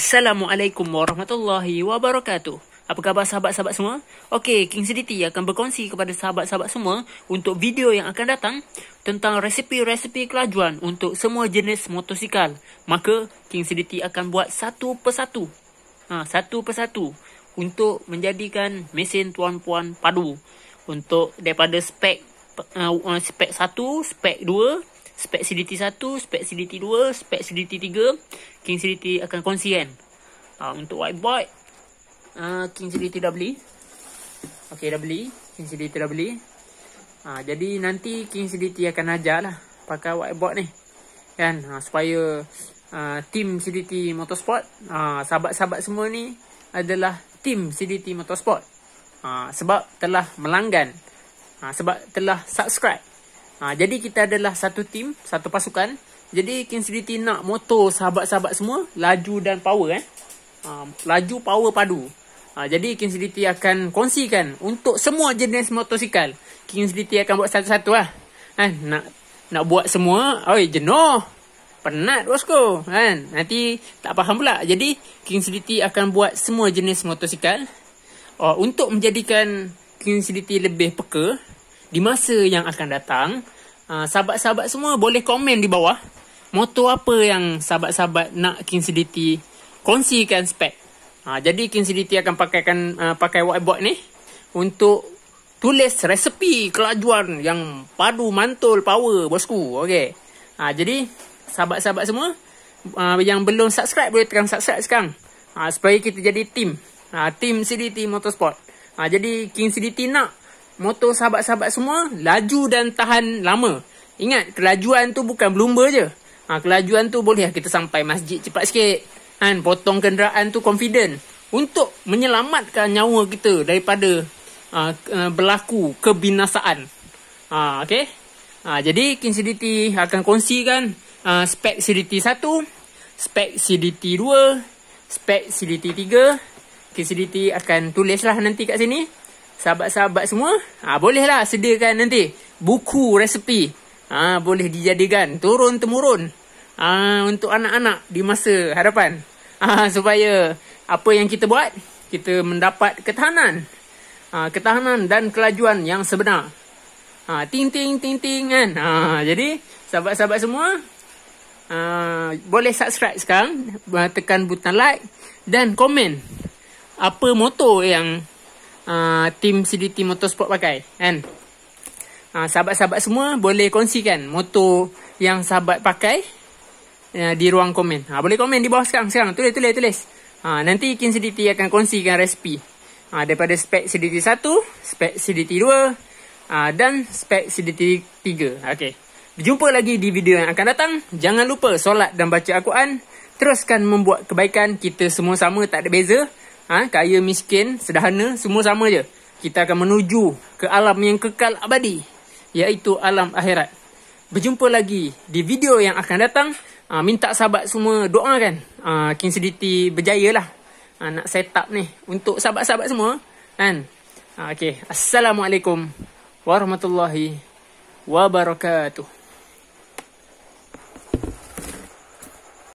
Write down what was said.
Assalamualaikum warahmatullahi wabarakatuh. Apa khabar sahabat-sahabat semua? Okey, King Sediti akan berkongsi kepada sahabat-sahabat semua untuk video yang akan datang tentang resipi-resipi kelajuan untuk semua jenis motosikal. Maka, King Sediti akan buat satu persatu. Ha, satu persatu untuk menjadikan mesin tuan-puan padu. Untuk daripada spek uh, spek satu, spek dua. Spek CDT 1, Spek CDT 2, Spek CDT 3 King CDT akan kongsi kan uh, Untuk whiteboard uh, King CDT dah beli Okay dah beli King CDT dah beli uh, Jadi nanti King CDT akan ajar lah Pakai whiteboard ni Kan uh, Supaya uh, Team CDT Motorsport Sahabat-sahabat semua ni Adalah Team CDT Motorsport uh, Sebab telah melanggan uh, Sebab telah subscribe Ha, jadi kita adalah satu tim, satu pasukan. Jadi King City nak motor sahabat-sahabat semua laju dan power eh. Ha, laju power padu. Ha, jadi King City akan kongsikan untuk semua jenis motosikal. King City akan buat satu-satu lah. Ha, nak nak buat semua, oi jenuh. Penat bosku kan. Nanti tak faham pula. Jadi King City akan buat semua jenis motosikal. Uh, untuk menjadikan King City lebih peka di masa yang akan datang, Ah, sahabat-sahabat semua boleh komen di bawah motor apa yang sahabat-sahabat nak King City kongsikan spek. Ha, jadi King City akan pakaikan uh, pakai whiteboard ni untuk tulis resepi kelajuan yang padu mantul power bosku. Okey. Ha, jadi sahabat-sahabat semua uh, yang belum subscribe boleh tekan subscribe sekarang. Ha, supaya kita jadi tim. Ha, team CDT Motorsport. Ha, jadi King City nak motor sahabat-sahabat semua laju dan tahan lama. Ingat, kelajuan tu bukan berlumba je. Ha, kelajuan tu boleh lah kita sampai masjid cepat sikit. Kan, potong kenderaan tu confident. Untuk menyelamatkan nyawa kita daripada uh, berlaku kebinasaan. Ha, okay? ha, jadi, King CDT akan kongsikan uh, spek CDT 1, spek CDT 2, spek CDT 3. King akan tulislah nanti kat sini sahabat-sahabat semua, ha, bolehlah sediakan nanti buku resepi. Ha, boleh dijadikan turun-temurun ha, untuk anak-anak di masa hadapan. Ha, supaya apa yang kita buat, kita mendapat ketahanan. Ha, ketahanan dan kelajuan yang sebenar. Ha, Ting-ting-ting-ting kan. Ha, jadi, sahabat-sahabat semua, ha, boleh subscribe sekarang. Tekan butang like dan komen apa motor yang uh, ah, tim CDT Motorsport pakai kan uh, sahabat-sahabat semua boleh kongsikan motor yang sahabat pakai uh, di ruang komen uh, boleh komen di bawah sekarang sekarang tulis tulis tulis uh, nanti Kin CDT akan kongsikan resipi uh, daripada spek CDT 1 spek CDT 2 uh, dan spek CDT 3 Okay. Berjumpa lagi di video yang akan datang. Jangan lupa solat dan baca Al-Quran. Teruskan membuat kebaikan. Kita semua sama tak ada beza ha, kaya miskin, sederhana, semua sama je. Kita akan menuju ke alam yang kekal abadi, iaitu alam akhirat. Berjumpa lagi di video yang akan datang. Ha, minta sahabat semua doakan ha, King Sediti berjaya lah ha, nak set up ni untuk sahabat-sahabat semua. Kan? Ha, okay. Assalamualaikum warahmatullahi wabarakatuh.